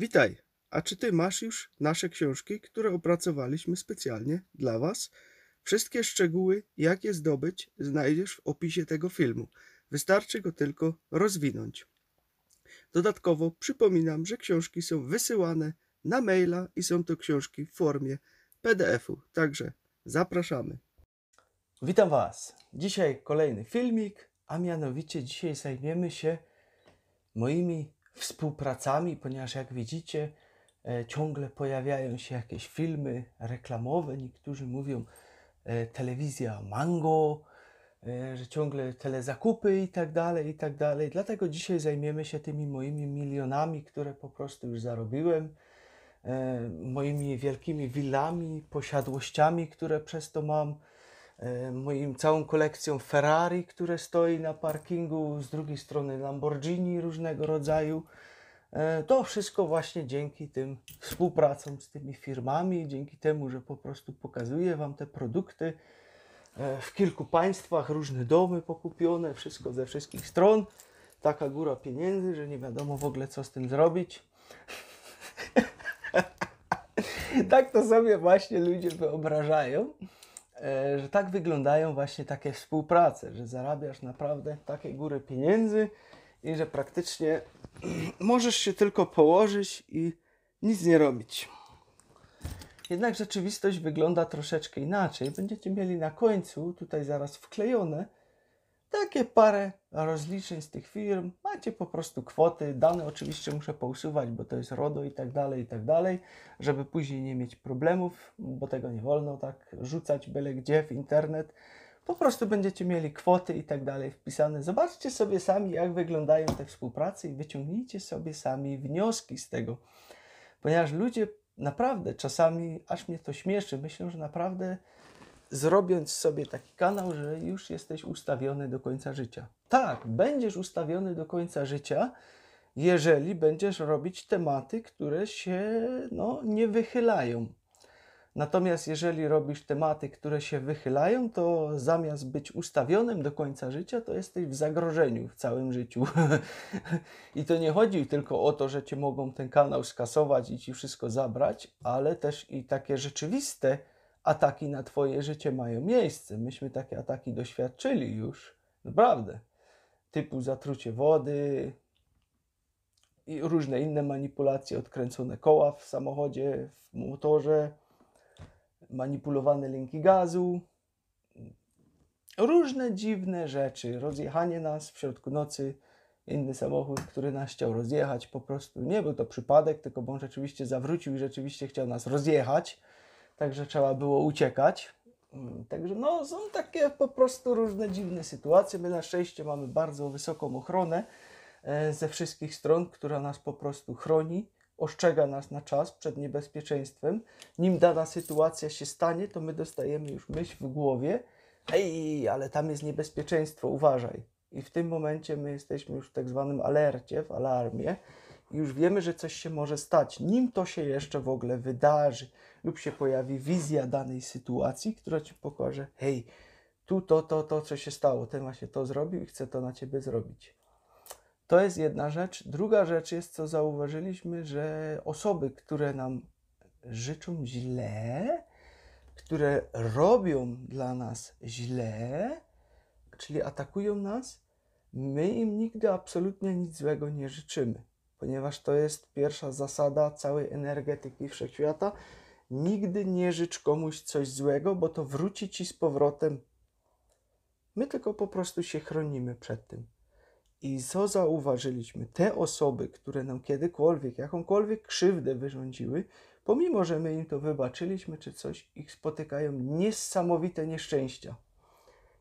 Witaj! A czy ty masz już nasze książki, które opracowaliśmy specjalnie dla Was? Wszystkie szczegóły, jak je zdobyć, znajdziesz w opisie tego filmu. Wystarczy go tylko rozwinąć. Dodatkowo przypominam, że książki są wysyłane na maila i są to książki w formie PDF-u. Także zapraszamy. Witam Was. Dzisiaj kolejny filmik, a mianowicie dzisiaj zajmiemy się moimi współpracami, ponieważ jak widzicie, e, ciągle pojawiają się jakieś filmy reklamowe. Niektórzy mówią e, telewizja Mango, e, że ciągle telezakupy i tak dalej, i tak dalej. Dlatego dzisiaj zajmiemy się tymi moimi milionami, które po prostu już zarobiłem, moimi wielkimi willami, posiadłościami, które przez to mam E, moim całą kolekcją Ferrari, które stoi na parkingu, z drugiej strony Lamborghini różnego rodzaju. E, to wszystko właśnie dzięki tym współpracom z tymi firmami, dzięki temu, że po prostu pokazuję Wam te produkty e, w kilku państwach, różne domy pokupione, wszystko ze wszystkich stron. Taka góra pieniędzy, że nie wiadomo w ogóle co z tym zrobić. tak to sobie właśnie ludzie wyobrażają. E, że tak wyglądają właśnie takie współprace, że zarabiasz naprawdę takie góry pieniędzy i że praktycznie możesz się tylko położyć i nic nie robić. Jednak rzeczywistość wygląda troszeczkę inaczej. Będziecie mieli na końcu, tutaj zaraz wklejone, takie parę rozliczeń z tych firm, macie po prostu kwoty, dane oczywiście muszę pousuwać, bo to jest RODO i tak dalej, i tak dalej, żeby później nie mieć problemów, bo tego nie wolno tak rzucać byle gdzie w internet. Po prostu będziecie mieli kwoty i tak dalej wpisane. Zobaczcie sobie sami, jak wyglądają te współprace i wyciągnijcie sobie sami wnioski z tego. Ponieważ ludzie naprawdę czasami, aż mnie to śmieszy, myślą, że naprawdę zrobiąc sobie taki kanał, że już jesteś ustawiony do końca życia. Tak, będziesz ustawiony do końca życia, jeżeli będziesz robić tematy, które się no, nie wychylają. Natomiast jeżeli robisz tematy, które się wychylają, to zamiast być ustawionym do końca życia, to jesteś w zagrożeniu w całym życiu. I to nie chodzi tylko o to, że cię mogą ten kanał skasować i ci wszystko zabrać, ale też i takie rzeczywiste ataki na Twoje życie mają miejsce. Myśmy takie ataki doświadczyli już, naprawdę. Typu zatrucie wody i różne inne manipulacje, odkręcone koła w samochodzie, w motorze, manipulowane linki gazu. Różne dziwne rzeczy, rozjechanie nas w środku nocy, inny samochód, który nas chciał rozjechać, po prostu nie był to przypadek, tylko bo on rzeczywiście zawrócił i rzeczywiście chciał nas rozjechać także trzeba było uciekać. Mm, także no, są takie po prostu różne dziwne sytuacje. My na szczęście mamy bardzo wysoką ochronę e, ze wszystkich stron, która nas po prostu chroni, ostrzega nas na czas przed niebezpieczeństwem. Nim dana sytuacja się stanie, to my dostajemy już myśl w głowie, hej, ale tam jest niebezpieczeństwo, uważaj. I w tym momencie my jesteśmy już w tak zwanym alercie, w alarmie. I już wiemy, że coś się może stać, nim to się jeszcze w ogóle wydarzy, lub się pojawi wizja danej sytuacji, która ci pokaże, hej, tu to, to, to, co się stało, ten właśnie to zrobił i chce to na ciebie zrobić. To jest jedna rzecz. Druga rzecz jest, co zauważyliśmy, że osoby, które nam życzą źle, które robią dla nas źle, czyli atakują nas, my im nigdy absolutnie nic złego nie życzymy, ponieważ to jest pierwsza zasada całej energetyki wszechświata, Nigdy nie życz komuś coś złego, bo to wróci ci z powrotem. My tylko po prostu się chronimy przed tym. I co zauważyliśmy? Te osoby, które nam kiedykolwiek, jakąkolwiek krzywdę wyrządziły, pomimo że my im to wybaczyliśmy czy coś, ich spotykają niesamowite nieszczęścia.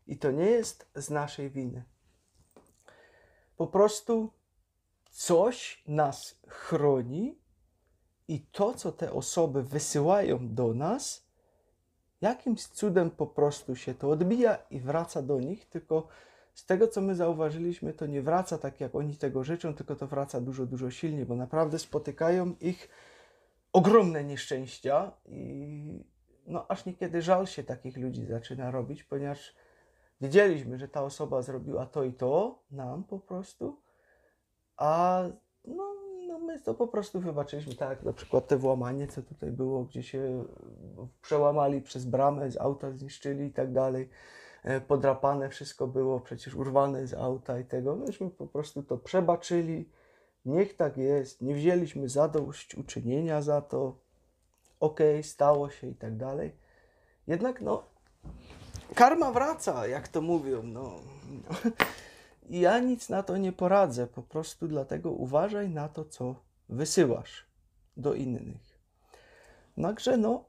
I to nie jest z naszej winy. Po prostu coś nas chroni i to, co te osoby wysyłają do nas, jakimś cudem po prostu się to odbija i wraca do nich, tylko z tego, co my zauważyliśmy, to nie wraca tak, jak oni tego życzą, tylko to wraca dużo, dużo silniej, bo naprawdę spotykają ich ogromne nieszczęścia i no, aż niekiedy żal się takich ludzi zaczyna robić, ponieważ wiedzieliśmy, że ta osoba zrobiła to i to nam po prostu, a no, my to po prostu wybaczyliśmy, tak, na przykład te włamanie, co tutaj było, gdzie się przełamali przez bramę, z auta zniszczyli i tak dalej, e, podrapane wszystko było, przecież urwane z auta i tego, myśmy po prostu to przebaczyli, niech tak jest, nie wzięliśmy zadość uczynienia za to, okej, okay, stało się i tak dalej, jednak no, karma wraca, jak to mówią, no. no. ja nic na to nie poradzę, po prostu dlatego uważaj na to, co wysyłasz do innych. Także no,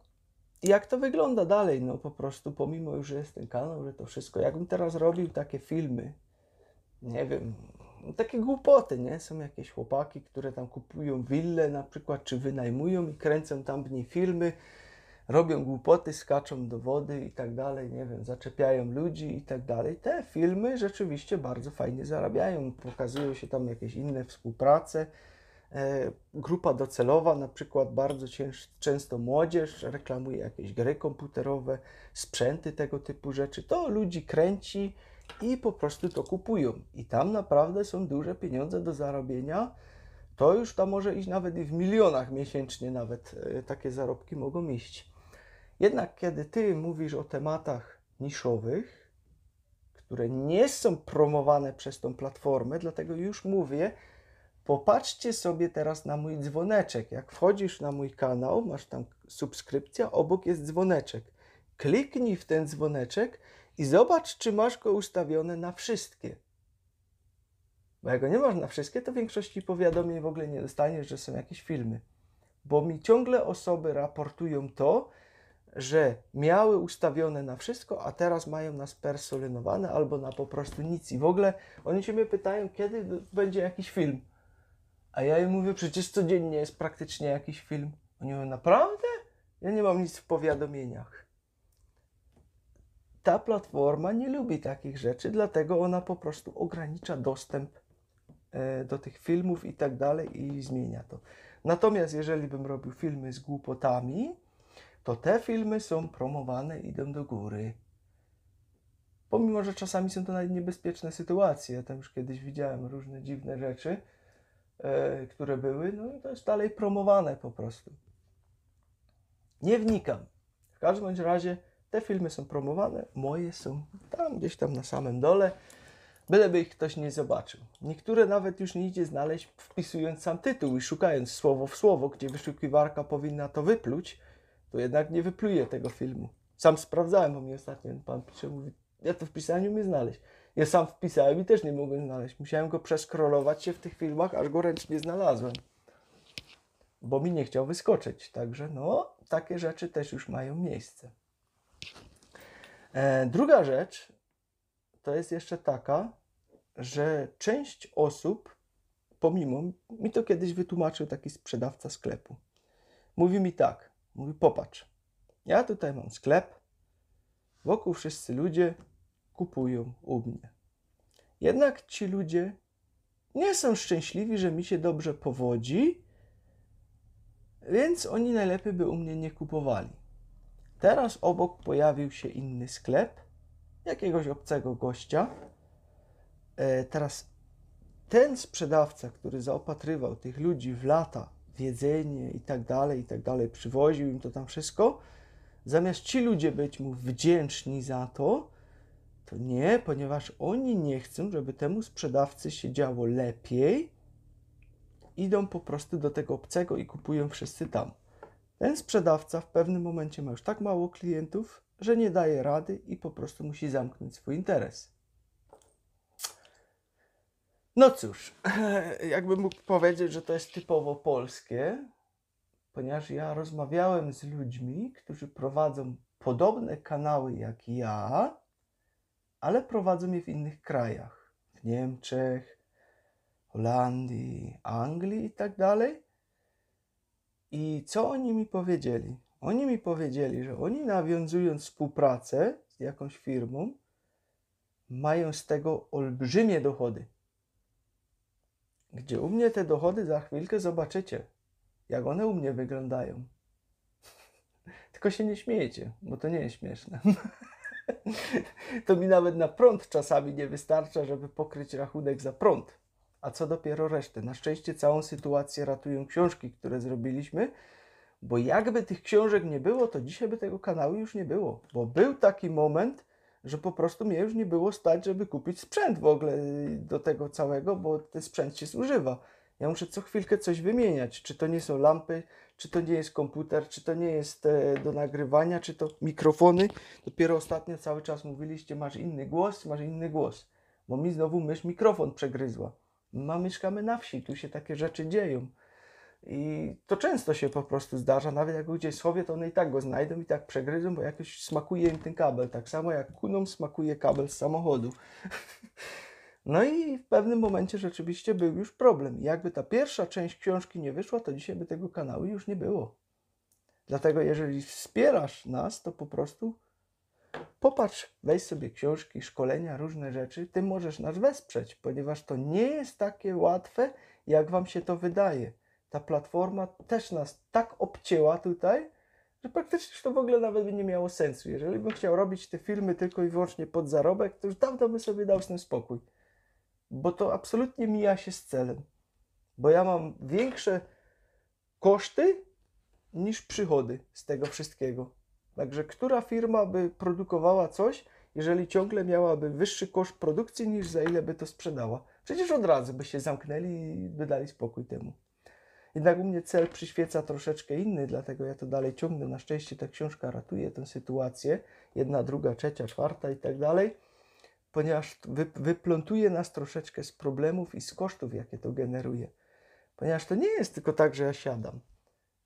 jak to wygląda dalej? No po prostu pomimo już, że jest ten kanał, że to wszystko, jakbym teraz robił takie filmy, nie wiem, no, takie głupoty, nie? Są jakieś chłopaki, które tam kupują willę na przykład, czy wynajmują i kręcą tam w niej filmy, robią głupoty, skaczą do wody i tak dalej, nie wiem, zaczepiają ludzi i tak dalej. Te filmy rzeczywiście bardzo fajnie zarabiają, pokazują się tam jakieś inne współprace. E, grupa docelowa, na przykład bardzo cięż, często młodzież reklamuje jakieś gry komputerowe, sprzęty, tego typu rzeczy. To ludzi kręci i po prostu to kupują. I tam naprawdę są duże pieniądze do zarobienia. To już tam może iść nawet i w milionach miesięcznie, nawet e, takie zarobki mogą iść. Jednak kiedy ty mówisz o tematach niszowych, które nie są promowane przez tą platformę, dlatego już mówię, popatrzcie sobie teraz na mój dzwoneczek. Jak wchodzisz na mój kanał, masz tam subskrypcja, obok jest dzwoneczek. Kliknij w ten dzwoneczek i zobacz, czy masz go ustawione na wszystkie. Bo jak go nie masz na wszystkie, to w większości powiadomień w ogóle nie dostaniesz, że są jakieś filmy. Bo mi ciągle osoby raportują to, że miały ustawione na wszystko, a teraz mają nas personalizowane albo na po prostu nic. I w ogóle oni się mnie pytają, kiedy będzie jakiś film. A ja im mówię, przecież codziennie jest praktycznie jakiś film. Oni mówią, naprawdę? Ja nie mam nic w powiadomieniach. Ta platforma nie lubi takich rzeczy, dlatego ona po prostu ogranicza dostęp e, do tych filmów i tak dalej i zmienia to. Natomiast jeżeli bym robił filmy z głupotami, to te filmy są promowane i idą do góry. Pomimo, że czasami są to nawet niebezpieczne sytuacje. Ja tam już kiedyś widziałem różne dziwne rzeczy, yy, które były, no i to jest dalej promowane po prostu. Nie wnikam. W każdym bądź razie te filmy są promowane, moje są tam gdzieś tam na samym dole, byleby ich ktoś nie zobaczył. Niektóre nawet już nie idzie znaleźć wpisując sam tytuł i szukając słowo w słowo, gdzie wyszukiwarka powinna to wypluć, to jednak nie wypluje tego filmu. Sam sprawdzałem, bo mi ostatnio pan pisze, mówi, ja to w pisaniu mi znaleźć. Ja sam wpisałem i też nie mogłem znaleźć. Musiałem go przeskrolować się w tych filmach, aż go ręcznie znalazłem. Bo mi nie chciał wyskoczyć. Także no, takie rzeczy też już mają miejsce. E, druga rzecz to jest jeszcze taka, że część osób, pomimo, mi to kiedyś wytłumaczył taki sprzedawca sklepu, mówi mi tak, Mówi, popatrz, ja tutaj mam sklep, wokół wszyscy ludzie kupują u mnie. Jednak ci ludzie nie są szczęśliwi, że mi się dobrze powodzi, więc oni najlepiej by u mnie nie kupowali. Teraz obok pojawił się inny sklep jakiegoś obcego gościa. E, teraz ten sprzedawca, który zaopatrywał tych ludzi w lata jedzenie i tak dalej, i tak dalej, przywoził im to tam wszystko. Zamiast ci ludzie być mu wdzięczni za to, to nie, ponieważ oni nie chcą, żeby temu sprzedawcy się działo lepiej, idą po prostu do tego obcego i kupują wszyscy tam. Ten sprzedawca w pewnym momencie ma już tak mało klientów, że nie daje rady i po prostu musi zamknąć swój interes. No cóż, jakbym mógł powiedzieć, że to jest typowo polskie, ponieważ ja rozmawiałem z ludźmi, którzy prowadzą podobne kanały jak ja, ale prowadzą je w innych krajach. W Niemczech, Holandii, Anglii i tak dalej. I co oni mi powiedzieli? Oni mi powiedzieli, że oni nawiązując współpracę z jakąś firmą, mają z tego olbrzymie dochody gdzie u mnie te dochody za chwilkę zobaczycie, jak one u mnie wyglądają. Tylko się nie śmiejecie, bo to nie jest śmieszne. to mi nawet na prąd czasami nie wystarcza, żeby pokryć rachunek za prąd. A co dopiero resztę? Na szczęście całą sytuację ratują książki, które zrobiliśmy, bo jakby tych książek nie było, to dzisiaj by tego kanału już nie było, bo był taki moment, że po prostu mnie już nie było stać, żeby kupić sprzęt w ogóle y, do tego całego, bo ten sprzęt się zużywa. Ja muszę co chwilkę coś wymieniać. Czy to nie są lampy, czy to nie jest komputer, czy to nie jest e, do nagrywania, czy to mikrofony. Dopiero ostatnio cały czas mówiliście, masz inny głos, masz inny głos. Bo mi znowu mysz mikrofon przegryzła. Ma mieszkamy na wsi, tu się takie rzeczy dzieją. I to często się po prostu zdarza, nawet jak go gdzieś schowię, to one i tak go znajdą i tak przegryzą, bo jakoś smakuje im ten kabel, tak samo jak kunom smakuje kabel z samochodu. No i w pewnym momencie rzeczywiście był już problem. Jakby ta pierwsza część książki nie wyszła, to dzisiaj by tego kanału już nie było. Dlatego jeżeli wspierasz nas, to po prostu popatrz, weź sobie książki, szkolenia, różne rzeczy. Ty możesz nas wesprzeć, ponieważ to nie jest takie łatwe, jak wam się to wydaje ta platforma też nas tak obcięła tutaj, że praktycznie to w ogóle nawet by nie miało sensu. Jeżeli bym chciał robić te filmy tylko i wyłącznie pod zarobek, to już dawno bym sobie dał z tym spokój. Bo to absolutnie mija się z celem. Bo ja mam większe koszty niż przychody z tego wszystkiego. Także która firma by produkowała coś, jeżeli ciągle miałaby wyższy koszt produkcji niż za ile by to sprzedała? Przecież od razu by się zamknęli i by dali spokój temu. Jednak u mnie cel przyświeca troszeczkę inny, dlatego ja to dalej ciągnę. Na szczęście ta książka ratuje tę sytuację. Jedna, druga, trzecia, czwarta i tak dalej, ponieważ wyplątuje nas troszeczkę z problemów i z kosztów, jakie to generuje. Ponieważ to nie jest tylko tak, że ja siadam.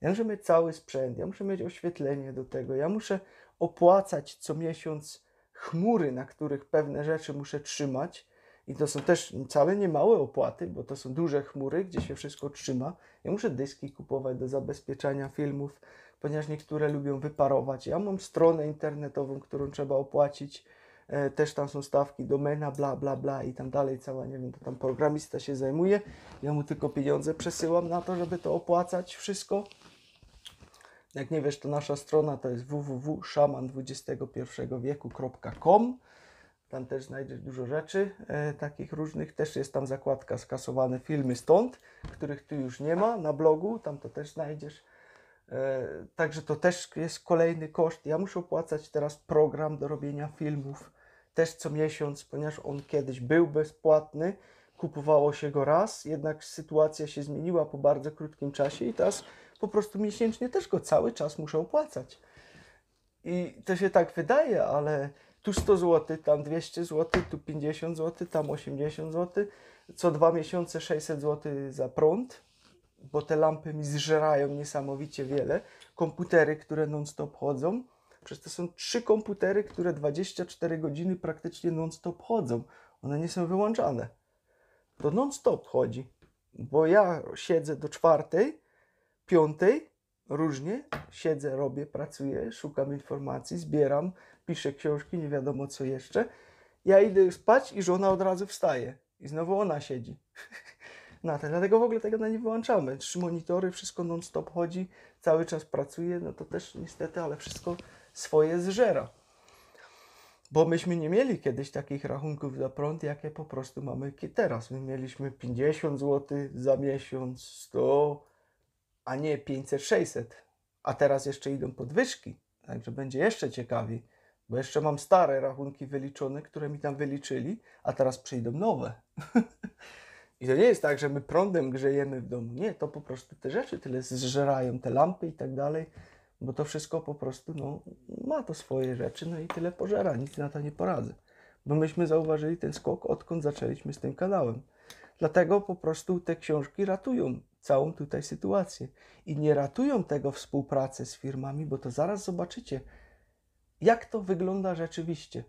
Ja muszę mieć cały sprzęt, ja muszę mieć oświetlenie do tego, ja muszę opłacać co miesiąc chmury, na których pewne rzeczy muszę trzymać i to są też wcale nie małe opłaty, bo to są duże chmury, gdzie się wszystko trzyma. Ja muszę dyski kupować do zabezpieczania filmów, ponieważ niektóre lubią wyparować. Ja mam stronę internetową, którą trzeba opłacić. E, też tam są stawki, domena, bla, bla, bla i tam dalej cała, nie wiem, to tam programista się zajmuje. Ja mu tylko pieniądze przesyłam na to, żeby to opłacać wszystko. Jak nie wiesz, to nasza strona to jest www.szaman21wieku.com. Tam też znajdziesz dużo rzeczy e, takich różnych. Też jest tam zakładka skasowane filmy stąd, których tu już nie ma na blogu. Tam to też znajdziesz. E, także to też jest kolejny koszt. Ja muszę opłacać teraz program do robienia filmów też co miesiąc, ponieważ on kiedyś był bezpłatny. Kupowało się go raz, jednak sytuacja się zmieniła po bardzo krótkim czasie i teraz po prostu miesięcznie też go cały czas muszę opłacać. I to się tak wydaje, ale tu 100 zł, tam 200 zł, tu 50 zł, tam 80 zł, co dwa miesiące 600 zł za prąd, bo te lampy mi zżerają niesamowicie wiele, komputery, które non-stop chodzą, przez to są trzy komputery, które 24 godziny praktycznie non-stop chodzą, one nie są wyłączane, to non-stop chodzi, bo ja siedzę do czwartej, piątej, różnie, siedzę, robię, pracuję, szukam informacji, zbieram, pisze książki, nie wiadomo co jeszcze. Ja idę spać i żona od razu wstaje. I znowu ona siedzi. na to, dlatego w ogóle tego na nie wyłączamy. Trzy monitory, wszystko non-stop chodzi, cały czas pracuje, no to też niestety, ale wszystko swoje zżera. Bo myśmy nie mieli kiedyś takich rachunków za prąd, jakie po prostu mamy teraz. My mieliśmy 50 zł za miesiąc, 100, a nie 500, 600. A teraz jeszcze idą podwyżki, także będzie jeszcze ciekawiej bo jeszcze mam stare rachunki wyliczone, które mi tam wyliczyli, a teraz przyjdą nowe. I to nie jest tak, że my prądem grzejemy w domu. Nie, to po prostu te rzeczy tyle zżerają, te lampy i tak dalej, bo to wszystko po prostu no, ma to swoje rzeczy, no i tyle pożera, nic na to nie poradzę. Bo myśmy zauważyli ten skok, odkąd zaczęliśmy z tym kanałem. Dlatego po prostu te książki ratują całą tutaj sytuację. I nie ratują tego współpracy z firmami, bo to zaraz zobaczycie, jak to wygląda rzeczywiście.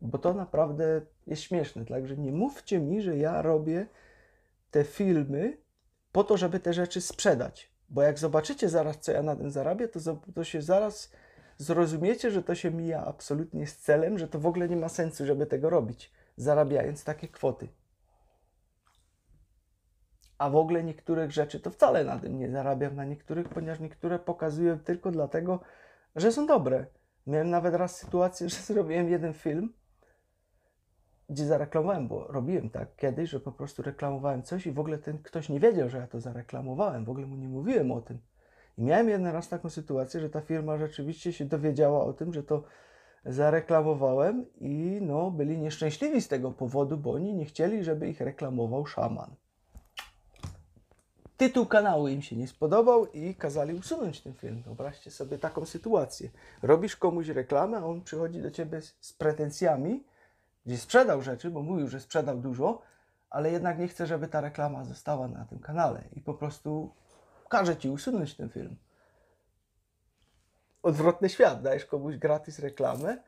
Bo to naprawdę jest śmieszne. Także nie mówcie mi, że ja robię te filmy po to, żeby te rzeczy sprzedać. Bo jak zobaczycie zaraz, co ja na tym zarabię, to, to się zaraz zrozumiecie, że to się mija absolutnie z celem, że to w ogóle nie ma sensu, żeby tego robić, zarabiając takie kwoty. A w ogóle niektórych rzeczy to wcale na tym nie zarabiam, na niektórych, ponieważ niektóre pokazuję tylko dlatego, że są dobre. Miałem nawet raz sytuację, że zrobiłem jeden film, gdzie zareklamowałem, bo robiłem tak kiedyś, że po prostu reklamowałem coś i w ogóle ten ktoś nie wiedział, że ja to zareklamowałem, w ogóle mu nie mówiłem o tym. I miałem jeden raz taką sytuację, że ta firma rzeczywiście się dowiedziała o tym, że to zareklamowałem i no, byli nieszczęśliwi z tego powodu, bo oni nie chcieli, żeby ich reklamował szaman. Tytuł kanału im się nie spodobał i kazali usunąć ten film. Wyobraźcie sobie taką sytuację. Robisz komuś reklamę, a on przychodzi do ciebie z, z pretensjami, gdzie sprzedał rzeczy, bo mówił, że sprzedał dużo, ale jednak nie chce, żeby ta reklama została na tym kanale i po prostu każe ci usunąć ten film. Odwrotny świat, dajesz komuś gratis reklamę,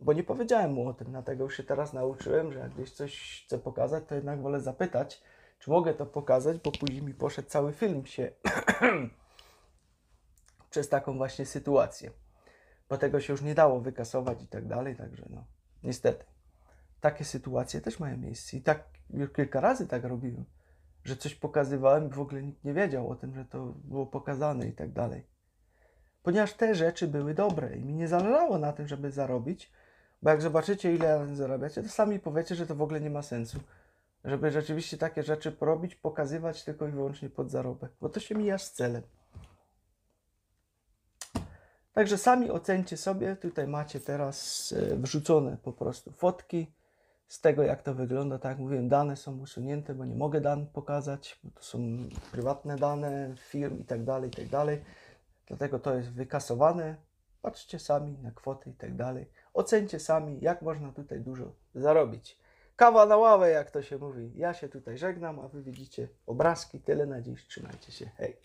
bo nie powiedziałem mu o tym, dlatego już się teraz nauczyłem, że jak gdzieś coś chcę pokazać, to jednak wolę zapytać, czy mogę to pokazać? Bo później mi poszedł cały film się przez taką właśnie sytuację. Bo tego się już nie dało wykasować i tak dalej, także no, niestety. Takie sytuacje też mają miejsce i tak już kilka razy tak robiłem, że coś pokazywałem i w ogóle nikt nie wiedział o tym, że to było pokazane i tak dalej. Ponieważ te rzeczy były dobre i mi nie zależało na tym, żeby zarobić, bo jak zobaczycie ile zarabiacie, to sami powiecie, że to w ogóle nie ma sensu żeby rzeczywiście takie rzeczy porobić, pokazywać tylko i wyłącznie pod zarobek, bo to się mija z celem. Także sami ocencie sobie, tutaj macie teraz e, wrzucone po prostu fotki z tego jak to wygląda, tak jak mówiłem, dane są usunięte, bo nie mogę dan pokazać, bo to są prywatne dane firm i tak dalej, i tak dalej. Dlatego to jest wykasowane. Patrzcie sami na kwoty i tak dalej. Ocencie sami, jak można tutaj dużo zarobić kawa na ławę, jak to się mówi. Ja się tutaj żegnam, a wy widzicie obrazki. Tyle na dziś. Trzymajcie się. Hej.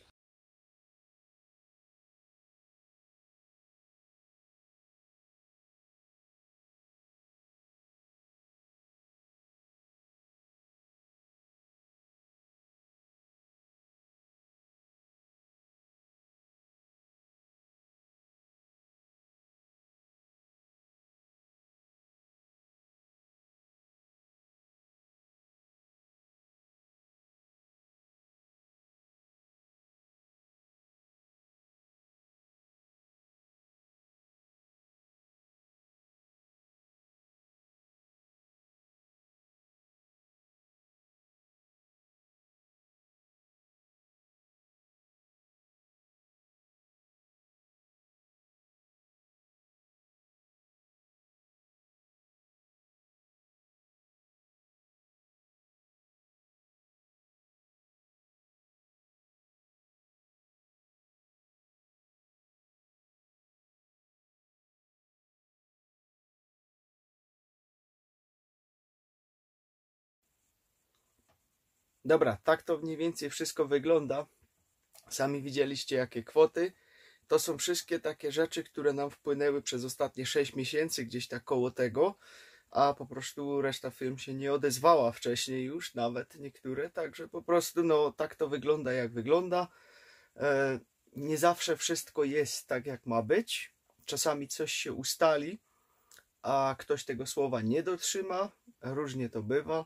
Dobra, tak to mniej więcej wszystko wygląda. Sami widzieliście jakie kwoty. To są wszystkie takie rzeczy, które nam wpłynęły przez ostatnie 6 miesięcy, gdzieś tak koło tego, a po prostu reszta firm się nie odezwała wcześniej już, nawet niektóre, także po prostu no tak to wygląda jak wygląda. E, nie zawsze wszystko jest tak jak ma być. Czasami coś się ustali, a ktoś tego słowa nie dotrzyma. Różnie to bywa.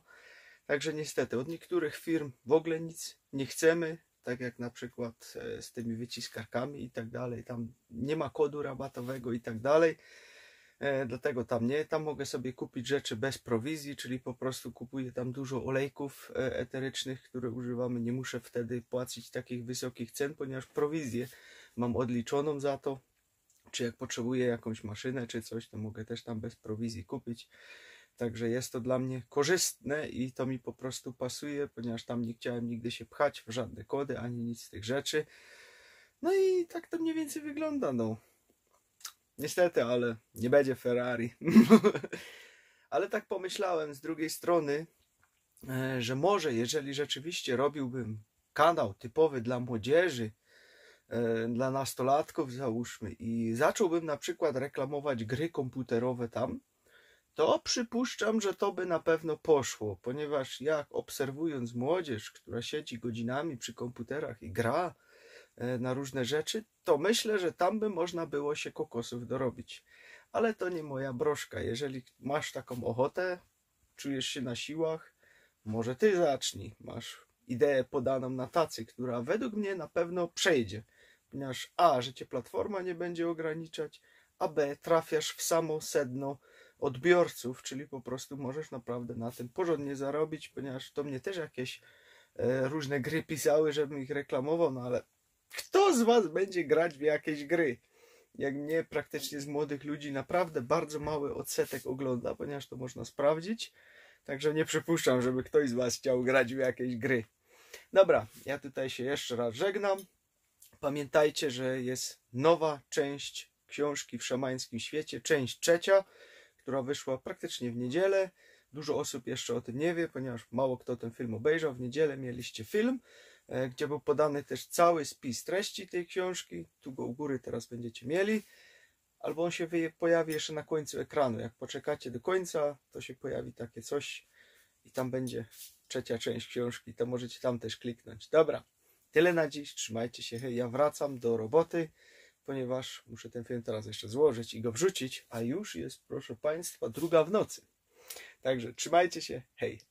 Także niestety od niektórych firm w ogóle nic nie chcemy, tak jak na przykład e, z tymi wyciskarkami i tak dalej. Tam nie ma kodu rabatowego i tak dalej. E, dlatego tam nie. Tam mogę sobie kupić rzeczy bez prowizji, czyli po prostu kupuję tam dużo olejków e, eterycznych, które używamy. Nie muszę wtedy płacić takich wysokich cen, ponieważ prowizję mam odliczoną za to. Czy jak potrzebuję jakąś maszynę czy coś, to mogę też tam bez prowizji kupić. Także jest to dla mnie korzystne i to mi po prostu pasuje, ponieważ tam nie chciałem nigdy się pchać w żadne kody ani nic z tych rzeczy. No i tak to mniej więcej wygląda. No. Niestety, ale nie będzie Ferrari. ale tak pomyślałem z drugiej strony, e, że może jeżeli rzeczywiście robiłbym kanał typowy dla młodzieży, e, dla nastolatków załóżmy i zacząłbym na przykład reklamować gry komputerowe tam, to przypuszczam, że to by na pewno poszło, ponieważ jak obserwując młodzież, która siedzi godzinami przy komputerach i gra e, na różne rzeczy, to myślę, że tam by można było się kokosów dorobić. Ale to nie moja broszka. Jeżeli masz taką ochotę, czujesz się na siłach, może ty zacznij. Masz ideę podaną na tacy, która według mnie na pewno przejdzie, ponieważ A, że cię platforma nie będzie ograniczać, a B, trafiasz w samo sedno odbiorców, czyli po prostu możesz naprawdę na tym porządnie zarobić, ponieważ to mnie też jakieś e, różne gry pisały, żebym ich reklamował, no ale kto z Was będzie grać w jakieś gry? Jak mnie praktycznie z młodych ludzi naprawdę bardzo mały odsetek ogląda, ponieważ to można sprawdzić. Także nie przypuszczam, żeby ktoś z Was chciał grać w jakieś gry. Dobra, ja tutaj się jeszcze raz żegnam. Pamiętajcie, że jest nowa część książki w szamańskim świecie, część trzecia która wyszła praktycznie w niedzielę. Dużo osób jeszcze o tym nie wie, ponieważ mało kto ten film obejrzał. W niedzielę mieliście film, e, gdzie był podany też cały spis treści tej książki. Tu go u góry teraz będziecie mieli. Albo on się pojawi jeszcze na końcu ekranu. Jak poczekacie do końca, to się pojawi takie coś i tam będzie trzecia część książki. To możecie tam też kliknąć. Dobra, tyle na dziś. Trzymajcie się. Hej, ja wracam do roboty ponieważ muszę ten film teraz jeszcze złożyć i go wrzucić, a już jest, proszę Państwa, druga w nocy. Także trzymajcie się, hej!